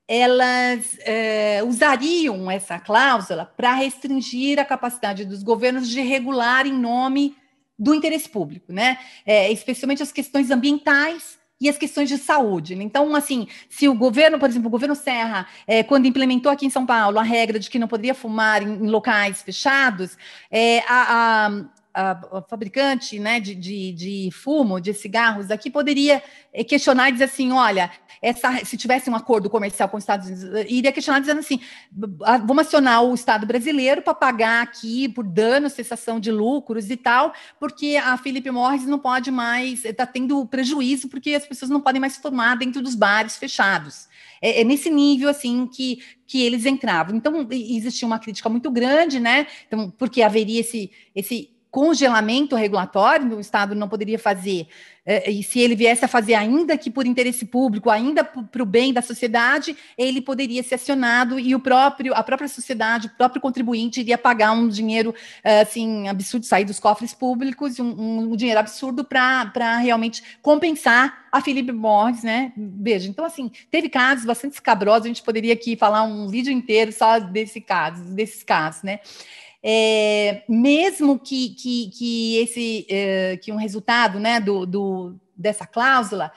elas é, usariam essa cláusula para restringir a capacidade dos governos de regular em nome do interesse público, né? É, especialmente as questões ambientais e as questões de saúde. Né? Então, assim, se o governo, por exemplo, o governo Serra, é, quando implementou aqui em São Paulo a regra de que não poderia fumar em, em locais fechados, é, a, a, a, fabricante né, de, de, de, fumo, de cigarros aqui poderia eh, questionar e dizer assim: olha, essa, se tivesse um acordo comercial com os Estados Unidos, eh, iria questionar dizendo assim: ah, vamos acionar o Estado brasileiro para pagar aqui por dano, cessação de lucros e tal, porque a Philip Morris não pode mais, está eh, tendo prejuízo porque as pessoas não podem mais se dentro dos bares fechados. É, é nesse nível assim que, que eles entravam. Então, existia uma crítica muito grande, né? Então, porque haveria esse, esse congelamento regulatório, o Estado não poderia fazer, é, e se ele viesse a fazer, ainda que por interesse público, ainda para o bem da sociedade, ele poderia ser acionado e o próprio, a própria sociedade, o próprio contribuinte iria pagar um dinheiro é, assim, absurdo, sair dos cofres públicos, um, um dinheiro absurdo para realmente compensar a Felipe Borges, né? Beijo. Então, assim, teve casos bastante escabrosos, a gente poderia aqui falar um vídeo inteiro só desse caso, desses casos, né? é, mesmo que, que, que esse é, que um resultado né, do, do dessa cláusula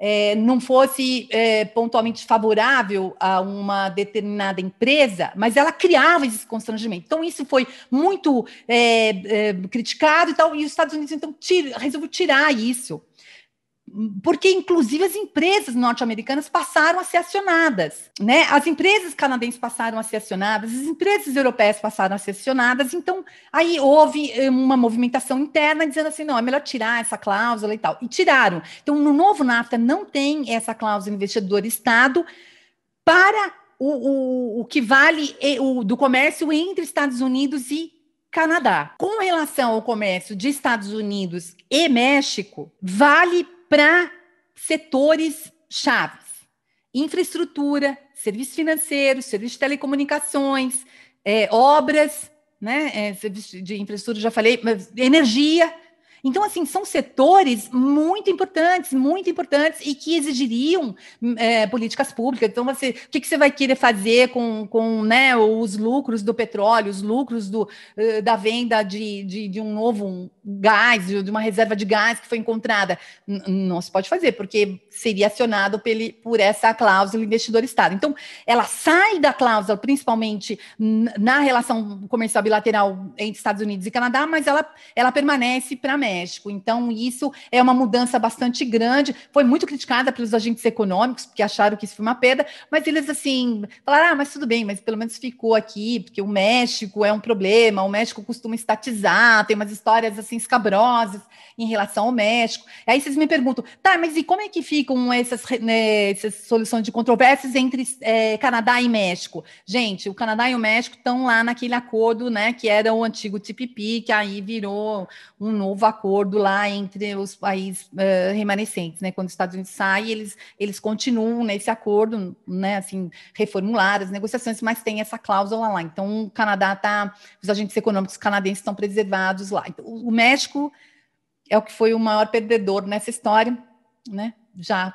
é, não fosse é, pontualmente favorável a uma determinada empresa, mas ela criava esse constrangimento. Então, isso foi muito é, é, criticado e tal, e os Estados Unidos então resolveu tirar isso porque inclusive as empresas norte-americanas passaram a ser acionadas, né? As empresas canadenses passaram a ser acionadas, as empresas europeias passaram a ser acionadas, então aí houve eh, uma movimentação interna dizendo assim, não, é melhor tirar essa cláusula e tal, e tiraram. Então no novo NAFTA não tem essa cláusula investidor Estado para o, o, o que vale eh, o, do comércio entre Estados Unidos e Canadá. Com relação ao comércio de Estados Unidos e México, vale para setores chaves: infraestrutura, serviços financeiros, serviços de telecomunicações, é, obras, né, é, eh, serviço de infraestrutura, já falei, mas energia, então, assim, são setores muito importantes, muito importantes e que exigiriam é, políticas públicas. Então, você, o que, que, você vai querer fazer com, com né, os lucros do petróleo, os lucros do, eh, da venda de, de, de um novo gás, de uma reserva de gás que foi encontrada? Não se pode fazer, porque seria acionado pele, por essa cláusula investidor-estado. Então, ela sai da cláusula, principalmente na relação comercial bilateral entre Estados Unidos e Canadá, mas ela, ela permanece para a América. México. Então, isso é uma mudança bastante grande. Foi muito criticada pelos agentes econômicos, porque acharam que isso foi uma perda, mas eles, assim, falaram: ah, mas tudo bem, mas pelo menos ficou aqui, porque o México é um problema, o México costuma estatizar, tem umas histórias, assim, escabrosas em relação ao México. Aí vocês me perguntam: tá, mas e como é que ficam essas, né, essas soluções de controvérsias entre é, Canadá e México? Gente, o Canadá e o México estão lá naquele acordo, né, que era o antigo TPP, que aí virou um novo acordo acordo lá entre os países uh, remanescentes, né? Quando os Estados Unidos saem, eles, eles continuam nesse acordo, né? Assim, reformular as negociações, mas tem essa cláusula lá. Então, o Canadá tá, os agentes econômicos canadenses estão preservados lá. Então, o México é o que foi o maior perdedor nessa história, né? Já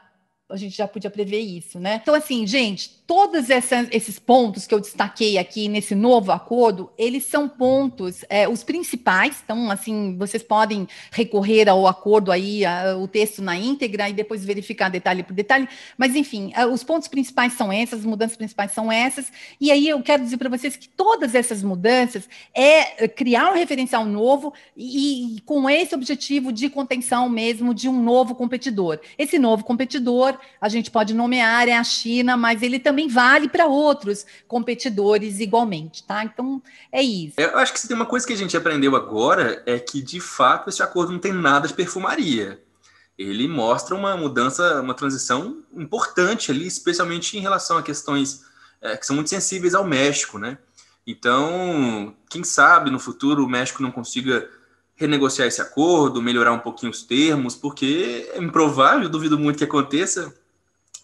a gente já podia prever isso, né? Então, assim, gente, todos esses pontos que eu destaquei aqui nesse novo acordo, eles são pontos, é, os principais, então, assim, vocês podem recorrer ao acordo aí, a, o texto na íntegra e depois verificar detalhe por detalhe, mas, enfim, a, os pontos principais são essas, as mudanças principais são essas, e aí eu quero dizer para vocês que todas essas mudanças é, é criar um referencial novo e, e com esse objetivo de contenção mesmo de um novo competidor. Esse novo competidor a gente pode nomear, é a China, mas ele também vale para outros competidores igualmente, tá? Então, é isso. Eu acho que se tem uma coisa que a gente aprendeu agora é que, de fato, esse acordo não tem nada de perfumaria. Ele mostra uma mudança, uma transição importante ali, especialmente em relação a questões é, que são muito sensíveis ao México, né? Então, quem sabe no futuro o México não consiga renegociar esse acordo, melhorar um pouquinho os termos, porque é improvável, duvido muito que aconteça,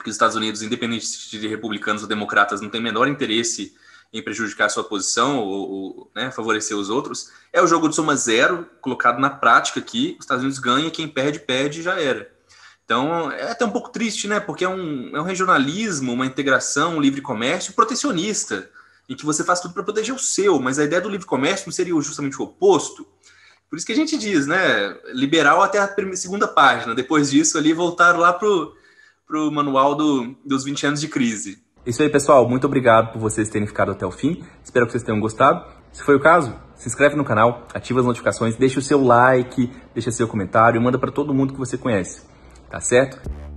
que os Estados Unidos, independente de republicanos ou democratas, não tem menor interesse em prejudicar sua posição ou, ou né, favorecer os outros. É o jogo de soma zero, colocado na prática aqui, os Estados Unidos ganha, quem perde, perde e já era. Então, é até um pouco triste, né? Porque é um, é um regionalismo, uma integração, um livre comércio protecionista, em que você faz tudo para proteger o seu, mas a ideia do livre comércio não seria justamente o oposto? Por isso que a gente diz, né? Liberal até a primeira, segunda página. Depois disso, ali voltaram lá pro, pro manual do, dos 20 anos de crise. É isso aí, pessoal. Muito obrigado por vocês terem ficado até o fim. Espero que vocês tenham gostado. Se foi o caso, se inscreve no canal, ativa as notificações, deixa o seu like, deixa seu comentário e manda para todo mundo que você conhece. Tá certo?